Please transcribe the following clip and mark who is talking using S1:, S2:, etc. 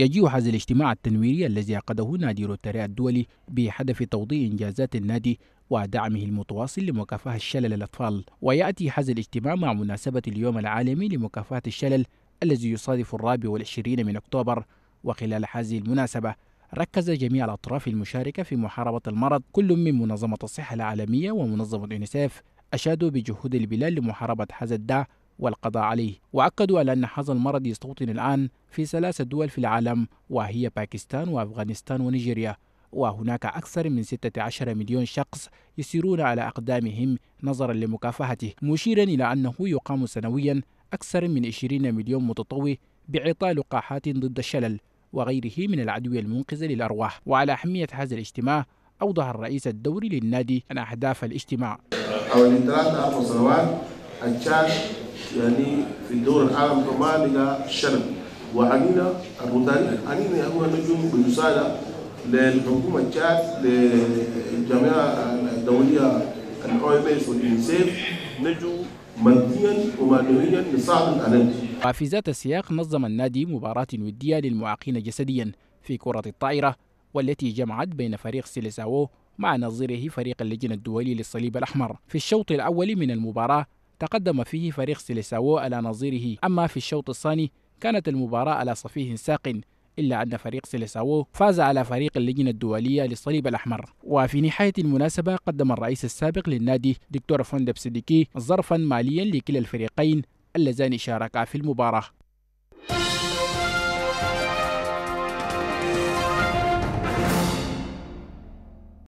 S1: يجيء هذا الاجتماع التنويري الذي عقده نادي روتاري الدولي بهدف توضيح إنجازات النادي ودعمه المتواصل لمكافحة الشلل الأطفال ويأتي هذا الاجتماع مع مناسبة اليوم العالمي لمكافحة الشلل الذي يصادف الرابع والعشرين من أكتوبر وخلال هذه المناسبة ركز جميع الأطراف المشاركة في محاربة المرض كل من منظمة الصحة العالمية ومنظمة اليونيسيف أشادوا بجهود البلاد لمحاربة هذا الداء والقضاء عليه وأكدوا على أن هذا المرض يستوطن الآن في ثلاث دول في العالم وهي باكستان وأفغانستان ونيجيريا وهناك أكثر من 16 مليون شخص يسيرون على أقدامهم نظرا لمكافحته مشيرا إلى أنه يقام سنويا أكثر من 20 مليون متطوع بإعطاء لقاحات ضد الشلل وغيره من العدوى المنقذة للأرواح وعلى أهمية هذا الاجتماع أوضح الرئيس الدوري للنادي أن أهداف الاجتماع
S2: حوالي ثلاث أفضل سنوات يعني في دور العالم كمان الى الشرق وعنينا الروتاني عنينا هو نجم بالمساعده للحكومه تشاد للجامعه الدوليه الاو ام اس واليونسيف ماديا ومعنويا لصعب علينا
S1: وفي ذات السياق نظم النادي مباراة ودية للمعاقين جسديا في كرة الطائرة والتي جمعت بين فريق سيليساو مع نظيره فريق اللجنة الدولي للصليب الأحمر في الشوط الأول من المباراة تقدم فيه فريق سيليساو على نظيره أما في الشوط الثاني كانت المباراة على صفيه ساق إلا أن فريق سيليساو فاز على فريق اللجنة الدولية للصليب الأحمر وفي نهاية المناسبة قدم الرئيس السابق للنادي دكتور فوندب سيديكي ظرفا ماليا لكلا الفريقين اللذان شاركا في المباراة